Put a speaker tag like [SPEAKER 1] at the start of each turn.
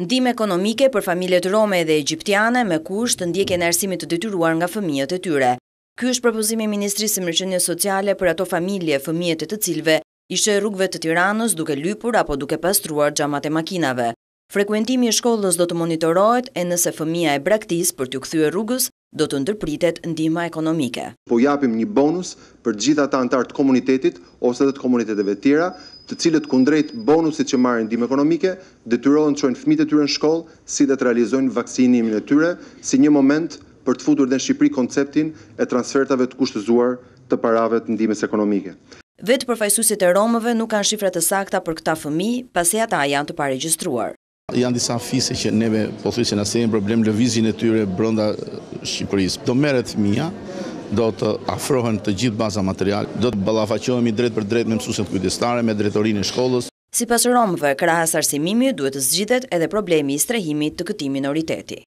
[SPEAKER 1] Ndime ekonomike për familjet rome dhe egyptiane me kusht të ndjekje në arsimit të detyruar nga fëmijët e tyre. Ky është propozimi Ministrisë e Mërqenje Sociale për ato familje fëmijët e të cilve ishe rrugve të tiranës duke lypur apo duke pastruar gjamat e makinave. Frekuentimi i shkollës do të monitorohet e nëse fëmija e braktis për të këthyë rrugës do të ndërpritet ndima ekonomike.
[SPEAKER 2] Po japim një bonus për gjitha ta antartë komunitetit ose dhe të komuniteteve tjera të cilët kundrejt bonusit që marrin ndihmë ekonomike, detyrohen të çojnë fëmijët e tyre në shkollë, si dhe të realizojnë vaksinimin e tyre, si një moment për të futur në Shqipëri konceptin e transfertave të kushtzuar të parave të ndihmës ekonomike.
[SPEAKER 1] Vetë përfaqësuesit e Romëve nuk kanë shifra të sakta për këta fëmijë, pasi ata janë të paregjistruar.
[SPEAKER 3] Janë disa fise që neve pothuajse na sem problem lëvizjen e tyre brenda Shqipërisë. Do merret fëmia, do të afrohen të gjithë baza material, do të balafaqohemi drejt për drejt me mësuset kujtistare, me drejtorin e shkollës.
[SPEAKER 1] Si pasë romëve, krahas arsimimi
[SPEAKER 3] duhet të zgjithet edhe problemi i strehimi të këti minoriteti.